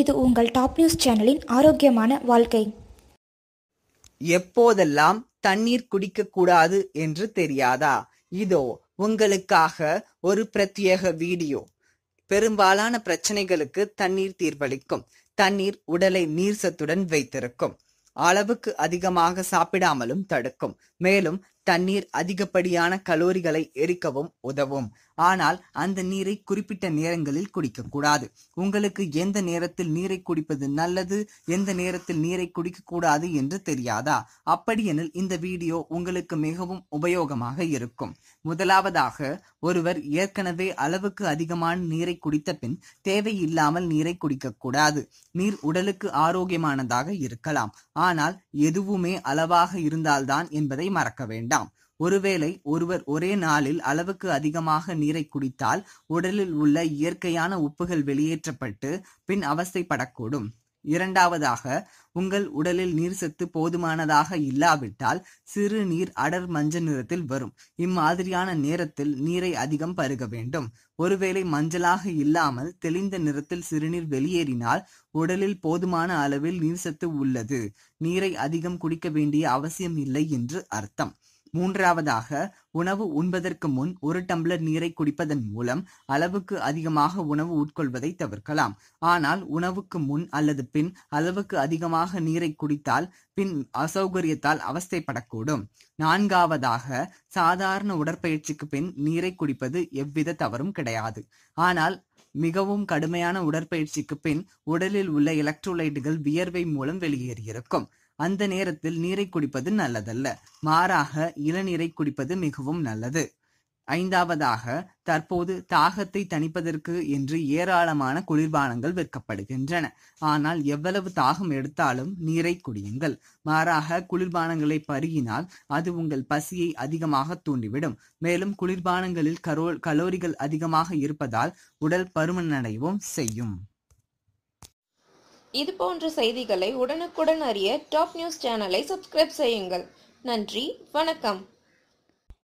இது உங்கள் top news சேனலின் ஆரோக்கியமான வாழ்க்கை எப்போதெல்லாம் தண்ணீர் கூடாது என்று தெரியாதா இதோ உங்களுக்காக ஒரு பிரத்யேக வீடியோ பெரும்பாலான பிரச்சனைகளுக்கு தண்ணீர் தீர்வளிக்கும் தண்ணீர் உடலை நீர் சத்துடன் வைத்திருக்கும் அளவுக்கு அதிகமாக சாப்பிடாமலும் தடுக்கும் மேலும் தண்ணீர் அதிகப்படியான கலோரிகளை எரிக்கவும் உதவும் ஆனால் அந்த நீரை குறிப்பிட்ட நேரங்களில் குடிக்கக்கூடாது உங்களுக்கு எந்த நேரத்தில் நீரை குடிப்பது நல்லது எந்த நேரத்தில் நீரை குடிக்கக்கூடாது என்று தெரியாதா அப்படியெனில் இந்த வீடியோ உங்களுக்கு மிகவும் உபயோகமாக இருக்கும் முதலாவதாக ஒருவர் ஏற்கனவே அளவுக்கு அதிகமான நீரை குடித்த பின் தேவையில்லாமல் நீரை குடிக்கக்கூடாது நீர் உடலுக்கு ஆரோக்கியமானதாக இருக்கலாம் ஆனால் எதுவுமே அளவாக இருந்தால்தான் என்பதை மறக்க வேண்டும் வேண்டாம் ஒருவேளை ஒருவர் ஒரே நாளில் அளவுக்கு அதிகமாக நீரை குடித்தால் உடலில் உள்ள இயற்கையான உப்புகள் வெளியேற்றப்பட்டு பின் அவஸ்தைப்படக்கூடும் இரண்டாவதாக உங்கள் உடலில் நீர் சத்து போதுமானதாக இல்லாவிட்டால் சிறு நீர் அடர் மஞ்சள் நிறத்தில் வரும் இம்மாதிரியான நேரத்தில் நீரை அதிகம் பருக வேண்டும் ஒருவேளை மஞ்சளாக இல்லாமல் தெளிந்த நிறத்தில் சிறுநீர் வெளியேறினால் உடலில் போதுமான அளவில் நீர் சத்து உள்ளது நீரை அதிகம் குடிக்க வேண்டிய அவசியம் இல்லை என்று அர்த்தம் மூன்றாவதாக உணவு உண்பதற்கு முன் ஒரு டம்ளர் நீரை குடிப்பதன் மூலம் அளவுக்கு அதிகமாக உணவு உட்கொள்வதை தவிர்க்கலாம் ஆனால் உணவுக்கு முன் அல்லது பின் அளவுக்கு அதிகமாக நீரை குடித்தால் பின் அசௌகரியத்தால் அவஸ்தைப்படக்கூடும் நான்காவதாக சாதாரண உடற்பயிற்சிக்கு பின் நீரை குடிப்பது எவ்வித தவறும் கிடையாது ஆனால் மிகவும் கடுமையான உடற்பயிற்சிக்கு பின் உடலில் உள்ள எலக்ட்ரோலைட்டுகள் வியர்வை மூலம் வெளியேறியிருக்கும் அந்த நேரத்தில் நீரை குடிப்பது நல்லதல்ல மாறாக இளநீரை குடிப்பது மிகவும் நல்லது ஐந்தாவதாக தற்போது தாகத்தை தணிப்பதற்கு என்று ஏராளமான குளிர்பானங்கள் விற்கப்படுகின்றன ஆனால் எவ்வளவு தாகம் எடுத்தாலும் நீரை குடியுங்கள் மாறாக குளிர்பானங்களை பருகினால் அது உங்கள் பசியை அதிகமாக தூண்டிவிடும் மேலும் குளிர்பானங்களில் கரோ கலோரிகள் அதிகமாக இருப்பதால் உடல் பருமனடையவும் செய்யும் இது போன்ற செய்திகளை உடனுக்குடன் அறிய டாப் நியூஸ் சேனலை சப்ஸ்கிரைப் செய்யுங்கள் நன்றி வணக்கம்